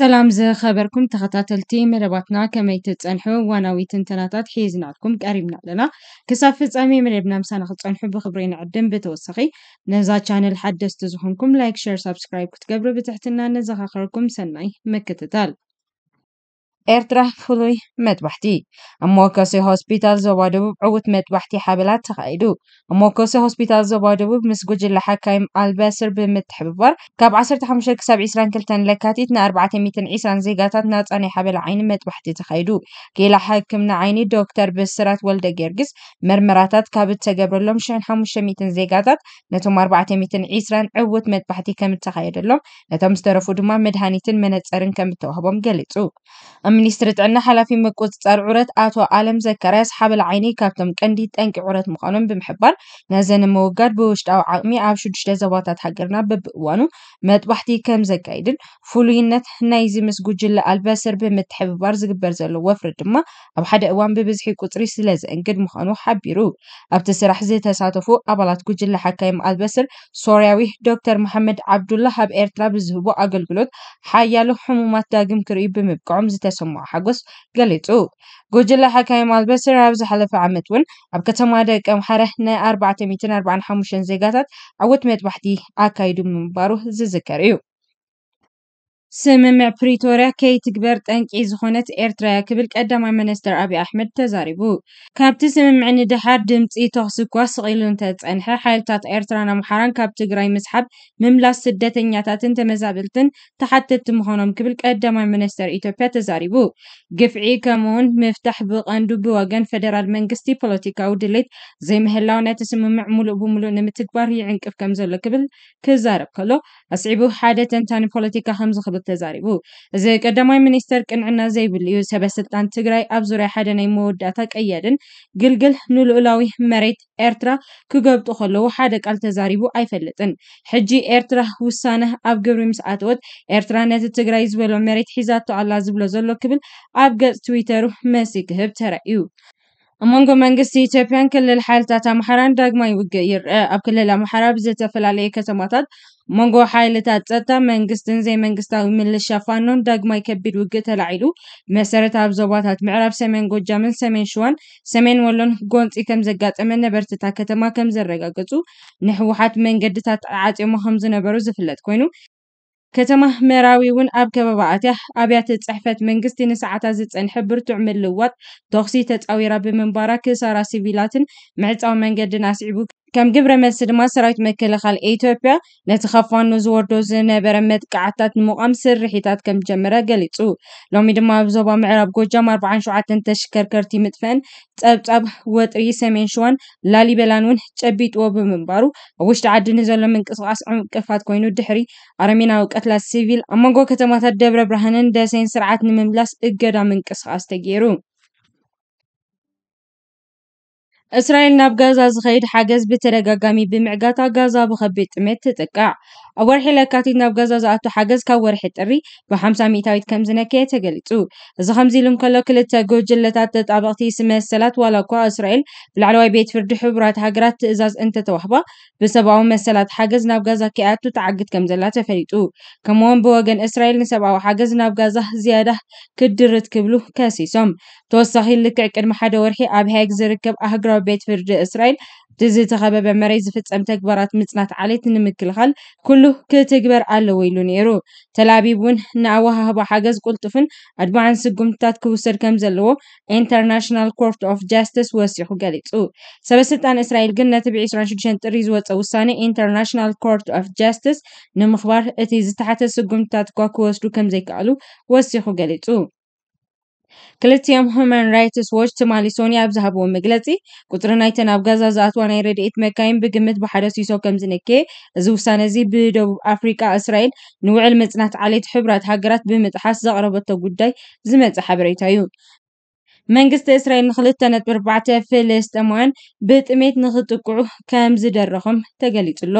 سلام زه خبركم تخطات التيم رباتنا كميتت انحو واناويت انتناتات حيزناتكم قريبنا لنا كسافت امي من ابنا مسانخت انحو بخبرين عدن بتوسخي نزا چانل حدست زهنكم لايك شير سبسكرايب كتقبرو بتحتنا نزا خاخركم سناي مكتتال ኤርትራ መት ባሕቲ ኣብ ሞኮሴ ሆስፒታል ዞባ ደቡብ ዕዉት መት ባሕቲ ሓበላት ተኻኢዱ ኣብ ሞኮሴ ሆስፒታል ዞባ ደቡብ ምስ ጉጅለ ሓካይም ኣልበስር ብምትሕብባር ካብ 15 ክሳብ 22 ለካቲት ን420 ዜጋታት ናፃናይ ሓበላ ዓይኒ መት ባሕቲ ተኻይዱ ኬላ ሕክምና ዓይኒ ዶክተር ብስራት ወልደ ጌርግስ መርመራታት ካብ እተገብረሎም 1500 ዜጋታት ነቶም 420 ዕውት መት ባሕቲ ከም እተኻየደሎም ነቶም ዝተረፉ ድማ መድሃኒትን መነፀርን ከም እተዋህቦም ገሊጹ ኣብ ሚኒስትሪ ጥዕና ሓላፊ ምቁፅፃር ዑረት ኣቶ ኣለም ዘካርያስ ሓበል ዓይኒ ካብቶም ቀንዲ ጠንቂ ዑረት ምዃኖም ብምሕባር ነዘን ምውጋድ ብውሽጣዊ ዓቕሚ ኣብ ሽዱሽተ ዞባታት ሃገርና በብእዋኑ መጥባሕቲ ከም ዘካይድን ፍሉይነት ናይዚ ምስ ጉጅለ ኣልበስር ብምትሕብባር ዝግበር ዘሎ ወፍሪ ድማ ኣብ ሓደ እዋን ብብዝሒ ቁፅሪ ስለ ዘእንግድ ምዃኑ ሓቢሩ ኣብቲ ስራሕ ዝተሳተፉ ኣባላት ጉጅለ ሓካይም ኣልበስር ሶርያዊ ዶክተር መሐመድ ዓብዱላህ ኣብ ኤርትራ ብዝህቦ ኣገልግሎት ሓያሎ ሕሙማት ዳግም ክርኢ ብምብቅዖም ዝተሰ ዝስምዖ ሓጎስ ገሊጹ ጉጅለ ሓካይም ኣልበስር ኣብ ዝሓለፈ ዓመት እውን ኣብ ከተማ ደቂ ኣምሓረ ናይ 445 ዜጋታት ዓወት መጥባሕቲ ኣካይዱ ምንባሩ ዝዝከር እዩ سمم پریتوریا کی تقبل تنک از خونت كبل قبل قدم منستر آبی احمد تزاریبو کابتن سمم عنی دهار دمت ای تحس قاس قیلون تات انحه حال تات ایرتریا نمحران کابتن گرای مسحب مملا سدت نیتات انت مزابلتن تحت تمهانم قبل قدم منستر ایتوبیا تزاریبو گفعی کمون مفتح بقندو بوجن فدرال منگستی پلیتیکا و دلیت زیم هلاونت سمم معمول ابو ملو نمتقبری عنک افکام زل قبل کزارب کلو اسعیبو حادت انتان پلیتیکا هم ተዛሪቡ እዚ ቀዳማይ ሚኒስተር ቅንዕና ዘይብል እዩ ሰበስልጣን ትግራይ ኣብ ዙርያ ሓደ ናይ መወዳእታ ቀየድን ግልግል ንልኡላዊ መሬት ኤርትራ ክገብጡ ከለዉ ሓደ ቃል ተዛሪቡ ኣይፈልጥን ሕጂ ኤርትራ ውሳነ ኣብ ግብሪ ምስ ኣትወት ኤርትራ ነቲ ትግራይ ዝበሎ መሬት ሒዛቶ ኣላ ዝብሎ ዘሎ ክብል ኣብ ገጽ ትዊተሩ መሲ ክህብ ተረእዩ ኣብ መንጎ መንግስቲ ኢትዮጵያን ክልል ሓይልታት ኣምሓራን ዳግማይ ውግእ ይርአ። ኣብ ክልል ኣምሓራ ብዝተፈላለየ ከተማታት መንጎ ሓይልታት ፀጥታ መንግስትን ዘይመንግስታዊ ምልሻ ፋኖን ዳግማይ ከቢድ ውግእ ተላዒሉ መሰረት ኣብ ዞባታት ምዕራብ ሰሜን ጎጃምን ሰሜን ሽዋን ሰሜን ወሎን ጎንፂ ከም ዘጋጠመ ነበርትታ ከተማ ከም ዘረጋገፁ ንሕወሓት መንገድታት ዓፂሞ ከም ዝነበሩ ዝፍለጥ ኮይኑ ከተማ ምዕራዊ እውን ኣብ ከበባ ኣትያ ኣብያተ ፅሕፈት መንግስቲ ንሰዓታት ዝፀንሐ ብርቱዕ ምልውዋጥ ተኽሲ ተፃዊራ ብምንባራ ክሳራ ሲቪላትን ምዕፃው መንገድን ኣስዒቡ كم قبر مسجد ما سرايت مكلا خال ايتوبيا نتخاف انو زور دوزن برمت قعتات مقامس الرحيتات كم جمرا قليتو لو ميد ما بزوبا معرب قو جمر بعان شو عاتن تشكر كرتي متفن تاب تاب وطري سمين شوان لالي بلانون تابيت وابو منبارو ووش تعد نزول من قصاص عمقفات كوينو دحري عرمينا وقتلا السيفيل اما قو كتماتات دبر برهنن دا سين سرعات نمملاس اقرا من قصاص تجيرو እስራኤል ናብ ጋዛ ዝኸይድ ሓገዝ ብተደጋጋሚ ብምዕጋታ ጋዛ ብኸቢድ ጥሜት ትጥቃዕ أو ورحي لكاتيد ناب غزة زاعتو حاجز كا ورحي تري بحمسا ميتاويت كمزنا كي تغلطو إذا خمزي لهم كلو كل التاقو جلتات تتعبغتي سمى السلات والا كوا إسرائيل بالعلوي بيت فرد حبرات هاقرات تإزاز انت توحبا بسبعو مسالات حاجز ناب غزة كي آتو تعقد كمزلا تفريتو كموان بوغن إسرائيل نسبعو حاجز ناب غزة زيادة كدرت كبلو كاسي سم توصحي لك عكر محادة ورحي أب هيك زركب أهقرا بيت فرد إسرائيل تزي تخبب مريز فتس أمتك برات متنات عليت نمك الخل كل ኩሉ ክትግበር ኣለዎ ኢሉ ነይሩ ተልኣቢብ እውን ንኣወሃህባ ሓገዝ ቁልጡፍን ኣድባዕን ስጉምትታት ክውሰድ ከም ዘለዎ ኢንተርናሽናል ኮርት ኦፍ ጃስትስ ወሲኹ ገሊጹ ሰበስልጣን እስራኤል ግን ነቲ ብ26 ጥሪ ዝወፀ ውሳነ ኢንተርናሽናል ኮርት ኦፍ ጃስትስ ንምኽባር እቲ ዝተሓተ ስጉምትታት እኳ ክወስዱ ከም ዘይከኣሉ ወሲኹ ገሊጹ ክልቲኦም ሁማን ራይትስ ዎች ትማሊ ሶኒ ኣብ ዝሃብዎ መግለፂ ቁፅሪ ናይተን ኣብ ጋዛ ዝኣትዋ ናይ ረድኤት መካይን ብግምት ብሓደ ሲሶ ከም ዝነክየ እዚ ውሳነ እዚ ብደቡብ ኣፍሪካ እስራኤል ንውዕል መፅናት ዓሌት ሕቡራት ሃገራት ብምጥሓስ ዘቕረበቶ ጉዳይ ዝመፅእ ሓበሬታ እዩ መንግስቲ እስራኤል ንክልተ ነጥቢ ኣርባዕተ ፍልስጥማውያን ብጥሜት ንክጥቅዑ ከም ዝደረኹም ተገሊጹ ኣሎ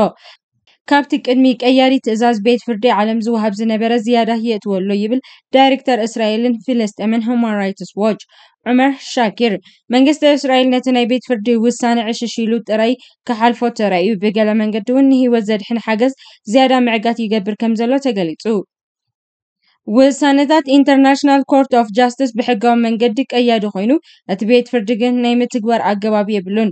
ካብቲ ቅድሚ ቀያሪ ትእዛዝ ቤት ፍርዲ ዓለም ዝውሃብ ዝነበረ ዝያዳ ህየጥወሎ ይብል ዳይሬክተር እስራኤልን ፍለስጠምን ሁማን ራይትስ ዎች ዑመር ሻኪር መንግስቲ እስራኤል ነቲ ናይ ቤት ፍርዲ ውሳነ ዕሽሽ ኢሉ ጥራይ ክሓልፎ ተራእዩ ብገለ መንገዲ እውን ንህይወት ዘድሕን ሓገዝ ዝያዳ ምዕጋት ይገብር ከም ዘሎ ተገሊጹ ውሳነታት ኢንተርናሽናል ኮርት ኦፍ ጃስትስ ብሕጋዊ መንገዲ ቀያዲ ኮይኑ እቲ ቤት ፍርዲ ግን ናይ ምትግበር ኣገባብ የብሉን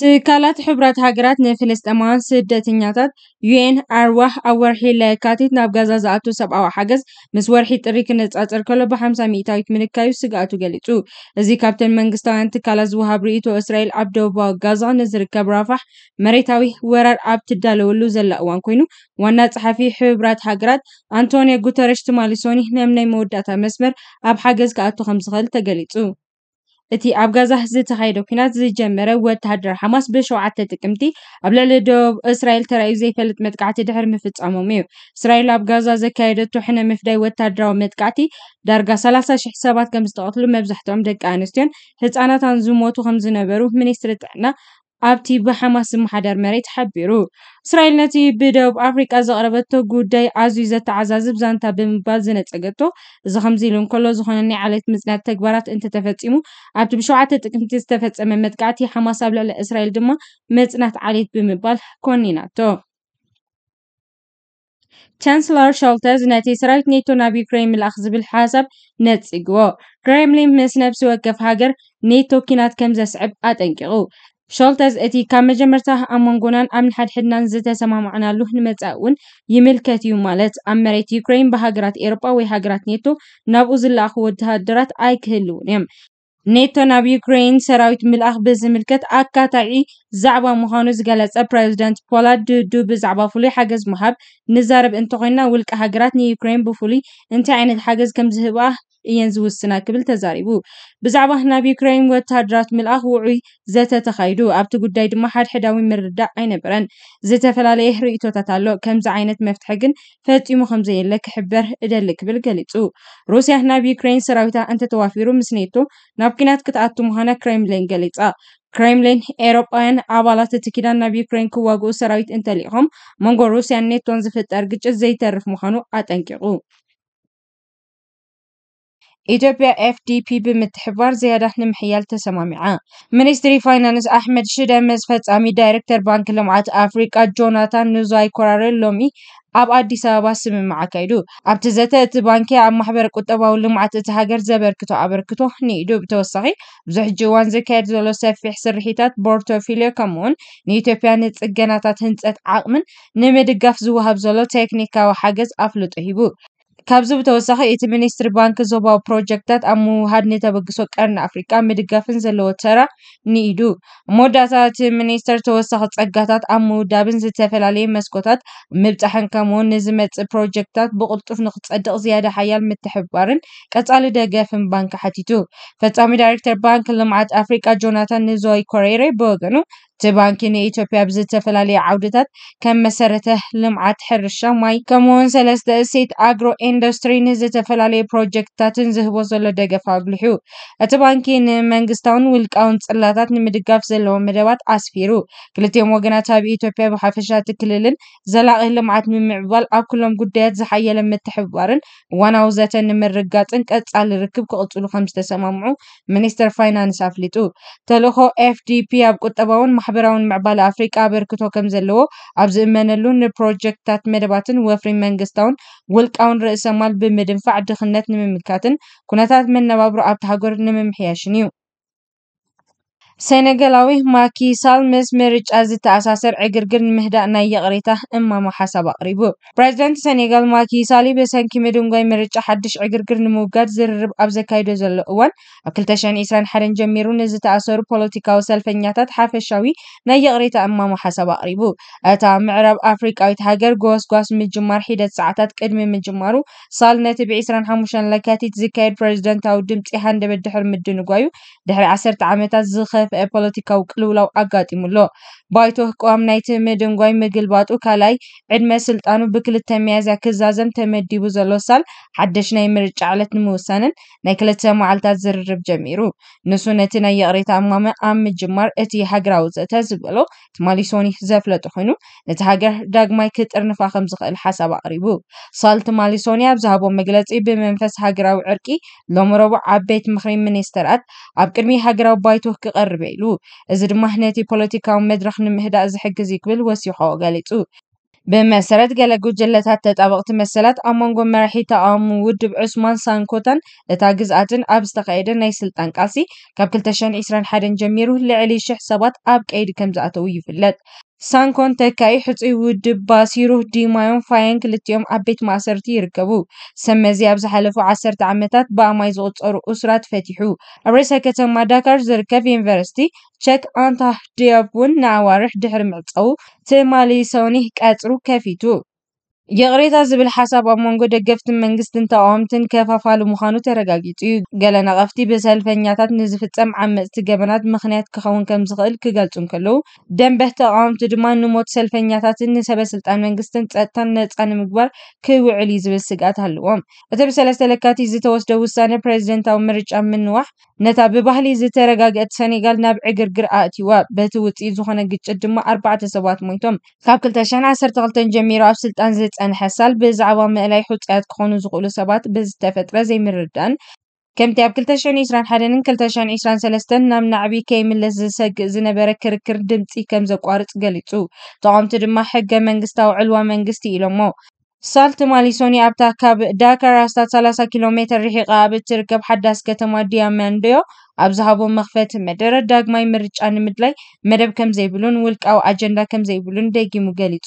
ትካላት ሕቡራት ሃገራት ንፍልስጠማውያን ስደተኛታት ዩኤን ኣርዋህ ኣብ ወርሒ ለካቲት ናብ ጋዛ ዝኣቱ ሰብኣዊ ሓገዝ ምስ ወርሒ ጥሪ ክነፃፀር ከሎ ብ50 ሚእታዊት ምልካዩ ስጋኣቱ ገሊጹ እዚ ካብተን መንግስታውያን ትካላት ዝውሃብ ርእቶ እስራኤል ኣብ ደቡባዊ ጋዛ ንዝርከብ ራፋሕ መሬታዊ ወራር ኣብ ትዳለወሉ ዘላ እዋን ኮይኑ ዋና ፀሓፊ ሕቡራት ሃገራት ኣንቶኒዮ ጉተረሽ ትማሊሶኒ ሶኒ ነምናይ መወዳእታ መስመር ኣብ ሓገዝ ክኣቱ ከም ዝኽእል ተገሊጹ እቲ ኣብ ጋዛ ዝተኻየደ ኩናት ዝጀመረ ወተሃደር ሓማስ ብሸውዓተ ጥቅምቲ ኣብ ልዕሊ ደቡብ እስራኤል ተራእዩ ዘይፈልጥ መጥቃዕቲ ድሕሪ ምፍፃሞም እዩ እስራኤል ኣብ ጋዛ ዘካየደቶ ሕነ ምፍዳይ ወታደራዊ መጥቃዕቲ ዳርጋ 30 ሽሕ ሰባት ከም ዝተቐትሉ መብዛሕትኦም ደቂ ኣንስትዮን ህፃናታን ዝሞቱ ከም ዝነበሩ ሚኒስትሪ ጥዕና ኣብቲ ብሓማስ ዝመሓደር መሬት ሓቢሩ እስራኤል ነቲ ብደቡብ ኣፍሪቃ ዘቕረበቶ ጉዳይ ኣዝዩ ዘተዓዛዝብ ዛንታ ብምባል ዝነፀገቶ እዚ ከምዚ ኢሉ እንከሎ ዝኾነ ናይ ዓለት ምፅናት ተግባራት እንተተፈፂሙ ኣብቲ ብሸውዓተ ጥቅምቲ ዝተፈፀመ መጥቃዕቲ ሓማስ ኣብ ልዕሊ እስራኤል ድማ መፅናት ዓሌት ብምባል ኮኒናቶ ቻንስለር ሾልተዝ ነቲ ሰራዊት ኔቶ ናብ ዩክሬን ምልኣኽ ዝብል ሓሳብ ነፂግዎ ክሬምሊን ምስ ነብሲ ወከፍ ሃገር ኔቶ ኪናት ከም ዘስዕብ ኣጠንቂቑ شالتز اتي كام جمرته امون غونان ام حد حدنا نزت سما معنا لو نمتاون يملكت يو مالت امريت يوكرين بهاغرات اوروبا وي هاغرات نيتو نابوز الله وتهدرات اي كلونيم نيتو ناب يوكرين سراويت مل اخبز ملكت اكاتعي زعبا مهانوز غلاص بريزيدنت بولاد دو دو بزعبا فولي حاجز مهاب نزارب انتقينا ولك هاغرات ني يوكرين بفولي انت عين الحاجز كم زهبه እየን ዝውስና ክብል ተዛሪቡ ብዛዕባ ናብ ዩክራይን ወታደራት ምልኣኽ ውዑይ ዘተ ተኻይዱ ኣብቲ ጉዳይ ድማ ሓድሕዳዊ ምርዳእ ኣይነበረን ዝተፈላለየ ርእቶታት ኣሎ ከምዚ ዓይነት መፍትሒ ግን ፈፂሙ ከምዘየለ ክሕበር እደሊ ክብል ገሊፁ ሩስያ ናብ ዩክራይን ሰራዊታ እንተተዋፊሩ ምስ ኔቶ ናብ ኩናት ክትኣቱ ምዃና ክሬምሊን ገሊፃ ክሬምሊን ኤሮጳውያን ኣባላት እቲ ኪዳን ናብ ዩክሬን ክዋግኡ ሰራዊት እንተሊኢኹም መንጎ ሩስያን ኔቶን ዝፍጠር ግጭት ዘይተርፍ ምዃኑ ኣጠንቂቑ ኢትዮጵያ ኤፍዲፒ ብምትሕባር ዝያዳት ንምሕያል ተሰማሚዓ ሚኒስትሪ ፋይናንስ ኣሕመድ ሽደ ምስ ፈጻሚ ዳይረክተር ባንኪ ልምዓት ኣፍሪቃ ጆናታን ንዛይ ኮራረ ሎሚ ኣብ ኣዲስ ኣበባ ስምምዕ ኣካይዱ ኣብቲ ዘተ እቲ ባንኪ ኣብ ማሕበር ቁጠባዊ ልምዓት እቲ ሃገር ዘበርክቶ ኣበርክቶ ንኢዱ ብተወሳኺ ብዙሕ እዋን ዝካየድ ዘሎ ሰፊሕ ስርሒታት ቦርቶፊልዮ ከምኡውን ንኢትዮጵያ ንፅገናታት ህንፀት ዓቕምን ንምድጋፍ ዝውሃብ ዘሎ ቴክኒካዊ ሓገዝ ኣፍልጦ ሂቡ ካብዚ ብተወሳኺ እቲ ሚኒስትሪ ባንኪ ዞባዊ ፕሮጀክትታት ኣብ ምውህሃድ ንተበግሶ ቀርኒ ኣፍሪቃ ምድጋፍን ዘለዎ ተራ ንኢዱ መወዳእታ እቲ ሚኒስተር ተወሳኺ ፀጋታት ኣብ ምውዳብን ዝተፈላለየ መስኮታት ምብፃሕን ከምኡውን ንዝመፅእ ፕሮጀክትታት ብቕልጡፍ ንክፀድቕ ዝያዳ ሓያል ምትሕባርን ቀፃሊ ደገፍን ባንኪ ሓቲቱ ፈፃሚ ዳይሬክተር ባንኪ ልምዓት ኣፍሪቃ ጆናታን ንዞይ ኮሬይረ ብወገኑ እቲ ባንኪ ንኢትዮጵያ ብዝተፈላለዩ ዓውድታት ከም መሰረተ ልምዓት፣ ሕርሻ፣ ማይ ከምኡውን ሰለስተ እሴት ኣግሮ ኢንዱስትሪ ንዝተፈላለዩ ፕሮጀክትታትን ዝህቦ ዘሎ ደገፍ ኣጉሊሑ እቲ ባንኪ ንመንግስታውን ውልቃውን ፅላታት ንምድጋፍ ዘለዎ መደባት ኣስፊሩ ክልቲኦም ወገናት ኣብ ኢትዮጵያ ብሓፈሻ እቲ ክልልን ዘላቒ ልምዓት ንምዕባል ኣብ ኩሎም ጉዳያት ዝሓየለ ምትሕብባርን እዋናዊ ዘተ ንምርጋፅን ቀፃሊ ርክብ ክቅፅሉ ከም ዝተሰማምዑ ሚኒስተር ፋይናንስ ኣፍሊጡ ተልእኮ ኤፍዲፒ ኣብ ቁጠባውን ማሕበራዊ ምዕባለ ኣፍሪቃ ኣበርክቶ ከም ዘለዎ ኣብ ዝእመነሉ ንፕሮጀክትታት መደባትን ወፍሪ መንግስታውን ውልቃውን ርእሰ ማል ብምድንፋዕ ድኽነት ንምምካትን ኩነታት መነባብሮ ኣብቲ ሃገር ንምምሕያሽን እዩ። ሴነገላዊ ማኪ ሳል ምስ ምርጫ ዝተኣሳሰር ዕግርግር ንምህዳእ ናይ የቕሬታ እማማ ሓሳብ ኣቕሪቡ ፕረዚደንት ሴኔጋል ማኪ ሳሊ ብሰንኪ ምድንጓይ ምርጫ ሓድሽ ዕግርግር ንምውጋድ ዝርርብ ኣብ ዘካይዶ ዘሎ እዋን ኣብ 221 ጀሚሩ ንዝተኣሰሩ ፖለቲካዊ ሰልፈኛታት ሓፈሻዊ ናይ የቕሬታ እማማ ሓሳብ ኣቕሪቡ እታ ምዕራብ ኣፍሪቃዊት ሃገር ጎስጓስ ምጅማር ሂደት ሰዓታት ቅድሚ ምጅማሩ ሳል ነቲ ብ25 ለካቲት ዝካየድ ፕረዚደንታዊ ድምፂ ሃንደበት ድሕሪ ምድንጓዩ ድሕሪ 1 ዓመታት ዝኸ ፍፖለቲካው ቅልውላው ኣጋጢምሎ ባይቶ ህቋም ናይቲ ምድንጓይ ምግልባጡ ካልኣይ ዕድመ ስልጣኑ ብክልተ መያዝያ ክዛዘም ተመዲቡ ዘሎ ሳል ሓደሽ ናይ ምርጫ ዕለት ንምውሳንን ናይ ክልተ መዓልታት ዝርርብ ጀሚሩ ንሱ ነቲ ናይ የቕሬታ ኣማመ ኣብ ምጅማር እቲ ሃገራዊ ውፅእተ ዝበሎ ትማሊ ሶኒ ዘፍለጡ ኮይኑ ነቲ ሃገር ዳግማይ ክጥርንፋ ከም ዝኽእል ሓሳብ ኣቕሪቡ ሳል ትማሊ ሶኒ ኣብ ዝሃቦ መግለፂ ብመንፈስ ሃገራዊ ዕርቂ ሎሚ ረቡዕ ኣብ ቤት ምክሪ ሚኒስተራት ኣብ ቅድሚ ሃገራዊ ባይቶ ክቐርበ ኢሉ እዚ ድማ ነቲ ፖለቲካዊ መድረክ ክንምህዳእ ዝሕግዝ ይክብል ወሲኮ ገሊጹ ብመሰረት ገለ ጉጅለታት ተጣበቕቲ መሰላት ኣብ መንጎ መራሒ ተቃዋሚ ውድብ ዑስማን ሳንኮታን እታ ግዝኣትን ኣብ ዝተካየደ ናይ ስልጣን ቃልሲ ካብ 221 ጀሚሩ ልዕሊ ሽሕ ሰባት ኣብ ቀይዲ ከም ዝኣተዉ ይፍለጥ ሳንኮን ተካይ ሕፁይ ውድብ ባሲሩ ዲማዮን ፋየን ክልቲኦም ኣብ ቤት ማእሰርቲ ይርከቡ ሰመዚ ኣብ ዝሓለፉ ዓሰርተ ዓመታት ብኣማይ ዝቑፀሩ እስራት ፈቲሑ ኣብ ርእሰ ከተማ ዳካር ዝርከብ ዩኒቨርሲቲ ቸክ ኣንታህ ድያብ እውን ንኣዋርሕ ድሕሪ ምዕፀው ትማሊ ሰውኒህ ቀፅሩ ከፊቱ የቕሬታ ዝብል ሓሳብ ኣብ መንጎ ደገፍትን መንግስትን ተቃወምትን ከፋፋሉ ምዃኑ ተረጋጊጹ እዩ ገለ ነቐፍቲ ብሰልፈኛታት ንዝፍፀም ዓመፅቲ ገበናት ምኽንያት ክኸውን ከም ዝኽእል ክገልጹ እንከለዉ ደንበህ ተቃወምቲ ድማ ንሞት ሰልፈኛታትን ንሰበስልጣን መንግስትን ፀጥታን ነፃ ንምግባር ክውዕል እዩ ዝብል ስጋኣት ኣለዎም እቲ ብሰለስተ ለካቲ ዝተወስደ ውሳነ ፕሬዚደንታዊ ምርጫ ምንዋሕ ነታ ብባህሊ ዝተረጋግአት ሰኔጋል ናብ ዕግርግር ኣእትይዋ በቲ ውፅኢት ዝኾነ ግጭት ድማ ኣርባዕተ ሰባት ሞይቶም ካብ 212 ጀሚሩ ኣብ ስልጣን ምፅንሐሳል ብዛዕባ ምእላይ ሕፁያት ክኾኑ ዝኽእሉ ሰባት ብዝተፈጥረ ዘይምርዳን ከምቲ ኣብ 221ን 223 ናብ ናዕቢ ከይምለስ ዝሰግእ ዝነበረ ክርክር ድምፂ ከም ዘቋርፅ ገሊጹ ተቃምቲ ድማ ሕገ መንግስታዊ ዕልዋ መንግስቲ ኢሎሞ ሳልት ማሊሶኒ ኣብታ ካብ ዳካር ኣስታት 30 ኪሎ ሜትር ርሒቓ ኣብ እትርከብ ሓዳስ ከተማ ዲያመንድዮ ኣብ ዝሃቦ መኽፈቲ መደረ ዳግማይ ምርጫ ንምድላይ መደብ ከም ዘይብሉን ውልቃዊ ኣጀንዳ ከም ዘይብሉን ደጊሙ ገሊጹ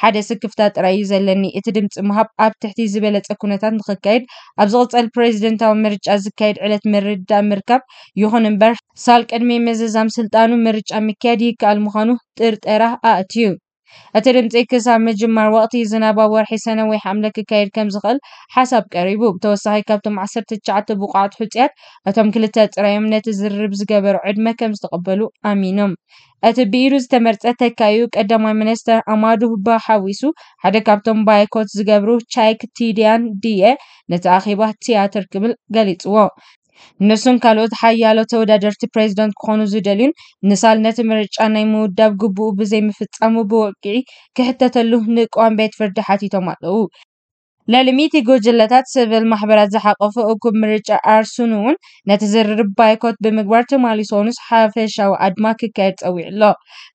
ሓደ ስክፍታ ጥራይ እዩ ዘለኒ እቲ ድምፂ ምሃብ ኣብ ትሕቲ ዝበለፀ ኩነታት ንክካየድ ኣብ ዝቕፀል ፕሬዚደንታዊ ምርጫ ዝካየድ ዕለት ምርዳ ምርካብ ይኹን እምበር ሳል ቅድሚ ምዝዛም ስልጣኑ ምርጫ ምክያድ ይከኣል ምዃኑ ጥርጠራ ኣእትዩ እቲ ድምፂ ክሳብ ምጅማር ወቕቲ ዝናብ ኣብ ወርሒ ሰነ ወይ ሓምለ ክካየድ ከም ዝኽእል ሓሳብ ቀሪቡ ብተወሳኺ ካብቶም 19 ብቑዓት ሕፅያት እቶም ክልተ ጥራዮም ነቲ ዝርርብ ዝገበሩ ዕድመ ከም ዝተቐበሉ ኣሚኖም እቲ ብኢዱ ዝተመርፀ ተካዩ ቀዳማይ ሚኒስተር ኣማዱ ባ ሓዊሱ ሓደ ካብቶም ባይኮት ዝገብሩ ቻይክ ቲድያን ድየ ነቲ ኣኼባ ቲያትር ክብል ገሊፅዎ ንሱን ካልኦት ሓያሎ ተወዳደርቲ ፕሬዚደንት ክኾኑ ዝደልዩን ንሳልነት ምርጫ ናይ ምውዳብ ግቡኡ ብዘይምፍፃሙ ብወቂዒ ክሕተተሉ ንቋም ቤት ፍርዲ ሓቲቶም ኣለዉ። ለልሚት 100 ጉጅለታት ስቪል ማሕበራት ዝሓቐፈ እኩብ ምርጫ ኣርሱን እውን ነቲ ዝርርብ ባይኮት ብምግባር ተማሊሶንስ ሓፈሻዊ ኣድማ ክካየድ ፀዊዕ ኣሎ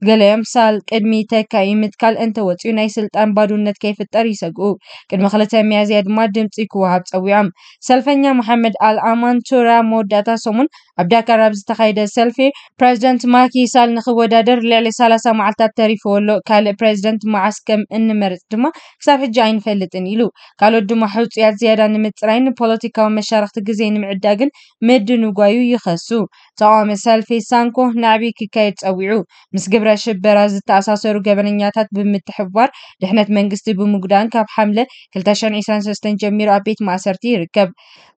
ገለዮም ሳል ቅድሚ ተካይ ምትካል እንተወፅዩ ናይ ስልጣን ባዱነት ከይፍጠር ይሰግኡ ቅድሚ ክልተ መያዝያ ድማ ድምፂ ክወሃብ ፀዊዖም ሰልፈኛ መሓመድ ኣልኣማን ቱራ መወዳእታ ሰሙን ኣብ ዳካር ኣብ ዝተኻየደ ሰልፊ ፕረዚደንት ማኪሳል ንክወዳደር ልዕሊ 30 መዓልትታት ተሪፍዎ ኣሎ ካልእ ፕረዚደንት መዓስ ከም እንመርፅ ድማ ክሳብ ሕጂ ኣይንፈልጥን ኢሉ ካልኦት ድማ ሕፁያት ዝያዳ ንምፅራይን ፖለቲካዊ መሻርክቲ ግዜ ንምዕዳግን ምድንጓዩ ይኸሱ ተቃዋሚ ሰልፊ ሳንኮ ናዕቢ ክካየድ ፀዊዑ ምስ ግብረ ሽበራ ዝተኣሳሰሩ ገበነኛታት ብምትሕባር ድሕነት መንግስቲ ብምጉዳእን ካብ ሓምለ 2023 ጀሚሩ ኣብ ቤት ማእሰርቲ ይርከብ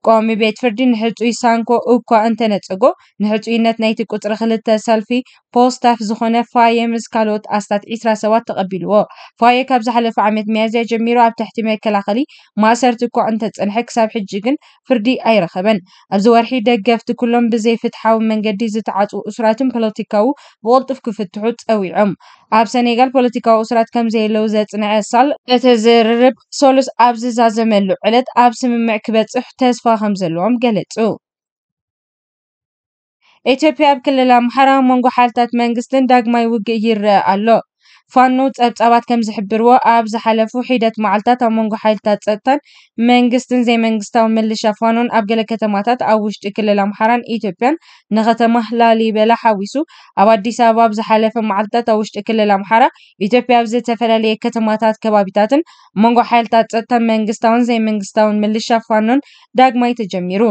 ቀዋሚ ቤት ፍርዲ ንሕፁይ ሳንኮ እኳ እንተነፅ ኣበልፀጎ ንሕፁይነት ናይቲ ቁፅሪ ክልተ ሰልፊ ፖልስታፍ ዝኾነ ፋየ ምስ ካልኦት ኣስታት 20 ሰባት ተቐቢልዎ ፋየ ካብ ዝሓለፈ ዓመት መያዝያ ጀሚሩ ኣብ ትሕቲ መከላኸሊ ማእሰርቲ እኳ እንተፀንሐ ክሳብ ሕጂ ግን ፍርዲ ኣይረኸበን ኣብዚ ወርሒ ደገፍቲ ኩሎም ብዘይፍትሓዊ መንገዲ ዝተዓፅኡ እስራትን ፖለቲካዊ ብቕልጡፍ ክፍትሑ ፀዊዖም ኣብ ሰኔጋል ፖለቲካዊ እስራት ከም ዘየለው ዘፅንዐ ሳል እቲ ዝርርብ ሶሉስ ኣብ ዝዛዘመሉ ዕለት ኣብ ስምምዕ ክበፅሕ ተስፋ ከም ዘለዎም ገለፁ ኢትዮጵያ ኣብ ክልል ኣምሓራ ኣብ መንጎ ሓይልታት መንግስትን ዳግማይ ውግእ ይረአ ኣሎ። ፋኖ ፀብፃባት ከም ዝሕብርዎ ኣብ ዝሓለፉ ሒደት መዓልትታት ኣብ መንጎ ሓይልታት ፀጥታን መንግስትን ዘይመንግስታዊ ምልሻ ፋኖን ኣብ ገለ ከተማታት ኣብ ውሽጢ ክልል ኣምሓራን ኢትዮጵያን ንከተማ ላሊበላ ሓዊሱ ኣብ ኣዲስ ኣበባ ኣብ ዝሓለፈ መዓልትታት ኣብ ውሽጢ ክልል ኣምሓራ ኢትዮጵያ ኣብ ዝተፈላለየ ከተማታት ከባቢታትን መንጎ ሓይልታት ፀጥታን መንግስታውን ዘይመንግስታውን ምልሻ ፋኖን ዳግማይ ተጀሚሩ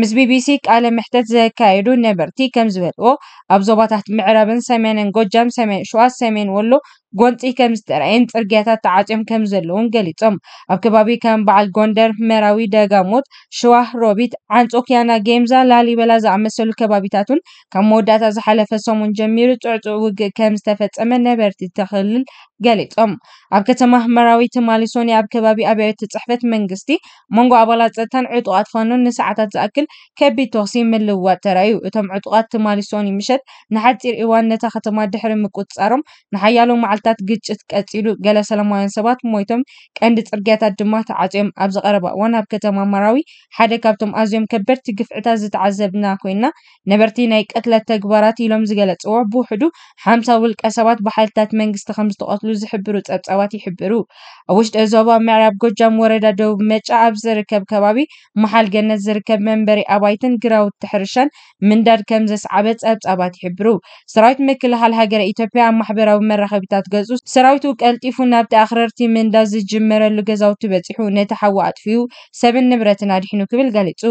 ምስ ቢቢሲ ቃለ ምሕተት ዘካየዱ ነበርቲ ከም ዝበልዎ ኣብ ዞባታት ምዕራብን ሰሜንን ጎጃም ሰሜን ሸዋ ሰሜን ወሎ ጎንፂ ከም ዝተርኣየን ፅርግያታት ተዓፅዮም ከም ዘለውን ገሊፆም ኣብ ከባቢ ከም በዓል ጎንደር መራዊ ደጋሞት ሽዋ ሮቢት ዓንፆኪያና ጌምዛ ላሊበላ ዝኣመሰሉ ከባቢታትን ካብ መወዳእታ ዝሓለፈ ሰሙን ጀሚሩ ፅዕፅዕ ውግእ ከም ዝተፈፀመ ነበርቲ ተኽልል ገሊፆም ኣብ ከተማ መራዊ ትማሊ ሶኒ ኣብ ከባቢ ኣብያተ ፅሕፈት መንግስቲ መንጎ ኣባላት ፀጥታን ዕጡቃት ፋኖን ንሰዓታት ዝኣክል ከቢድ ተኽሲ ምልውዋጥ ተራእዩ እቶም ዕጡቃት ትማሊ ሶኒ ምሸት ንሓፂር እዋን ነታ ከተማ ድሕሪ ምቁፅፃሮም ንሓያሎ መዓልቲ مالتات جيجت كاتيلو قال سلام وين سبات مويتم كأن ترجعت الدماء تعجيم أبز غربة وأنا بكتم مراوي حدا كابتم أزيم كبرت قف عتاز تعذبنا كوينا نبرتي نايك أتلا تجبرات يلمز قالت أوع بوحدو حمسة ولك أسوات بحالتات من جست خمس تقتلو زحبرو تأبت أواتي حبرو أوش أزوبا معرب جوجام وردا دو ميتش أبز ركب كبابي محل جنة زركب منبري أبايتن جراو تحرشان من دار كمزس عبت أبت أواتي حبرو سرايت مكل هالهجرة إثيوبيا محبرة ومرة خبيتات ገጹ ሰራዊቱ ቀልጢፉ ናብቲ ኣኽረርቲ ምንዳ ዝጅመረሉ ገዛውቲ በፂሑ ነቲ ሓዊ ኣጥፍዩ ሰብን ንብረትን ኣድሒኑ ክብል ገሊጹ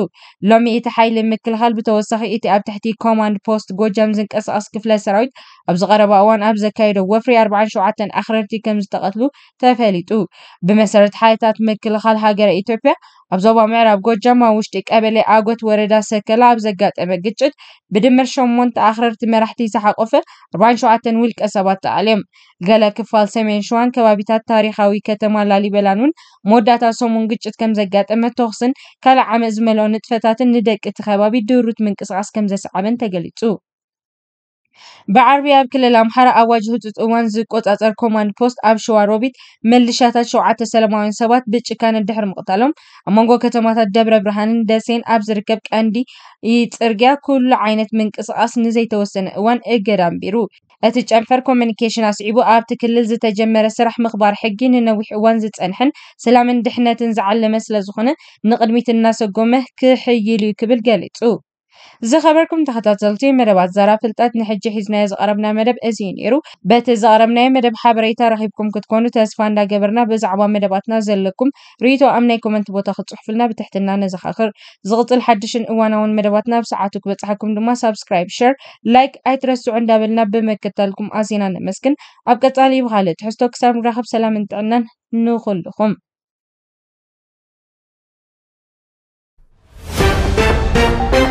ሎሚ እቲ ሓይሊ ምክልኻል ብተወሳኺ እቲ ኣብ ትሕቲ ኮማንድ ፖስት ጎጃም ዝንቀሳቐስ ክፍለ ሰራዊት ኣብ ቀረባ እዋን ኣብ ዘካየዶ ወፍሪ 47 ኣኽረርቲ ከም ዝተቐትሉ ተፈሊጡ ብመሰረት ሓይልታት ምክልኻል ሃገረ ኢትዮጵያ ኣብ ዞባ ምዕራብ ጎጃማ ውሽጢ ቀበሌ ኣጎት ወረዳ ሰከላ ኣብ ዘጋጠመ ግጭት ብድምር 8 ኣኽረርቲ መራሕቲ ዝሓቆፈ 47 ውልቀ ሰባት ተኣልዮም ገለ ክፋል ሰሜን ሸዋን ከባቢታት ታሪካዊ ከተማ ላሊበላን እውን መወዳእታ ሰሙን ግጭት ከም ዘጋጠመ ተኽስን ካልእ ዓመፅ ዝመልኦ ንጥፈታትን ንደቂ እቲ ከባቢ ድሩት ምንቅስቃስ ከም ዘሰዓበን ተገሊጹ ብዓረብያ ብክልል ኣምሓራ ኣብ ዋጅህፁፅ እዋን ዝቆፃፀር ኮማንድ ፖስት ኣብ ሸዋ ሮቢት መሊሻታት ሸውዓተ ሰላማውያን ሰባት ብጭካነ ድሕሪ ምቕታሎም ኣብ መንጎ ከተማታት ደብረ ብርሃንን ደሴን ኣብ ዝርከብ ቀንዲ ፅርግያ ኩሉ ዓይነት ምንቅስቓስ ንዘይተወሰነ እዋን እገዳ ኣንቢሩ እቲ ጨንፈር ኮሚኒኬሽን ኣስዒቡ ኣብቲ ክልል ዝተጀመረ ስራሕ ምኽባር ሕጊ ንነዊሕ እዋን ዝፀንሕን ሰላምን ድሕነትን ዝዓለመ ስለዝኾነ ንቅድሚት እናሰጎመ ክሕይል እዩ ክብል ገሊፁ ز خبركم تخطاتلتي مرب زارا فلتات نحجي حزنا از قربنا مرب ازينيرو بات از قربنا مرب حبريتا رحيبكم كتكونو تاسفان دا قبرنا بزعوا مرباتنا زلكم ريتو امني كومنت بوتا خطح فلنا بتحتنا نزخخر زغط الحدشن اوانا ون مرباتنا بسعاتك بتحكم دما سبسكرايب شير لايك اي ترسو عندا بلنا بمكتلكم ازينا نمسكن ابقى تالي بغالي تحستو كسام راخب سلام انتعنا نخلكم We'll be right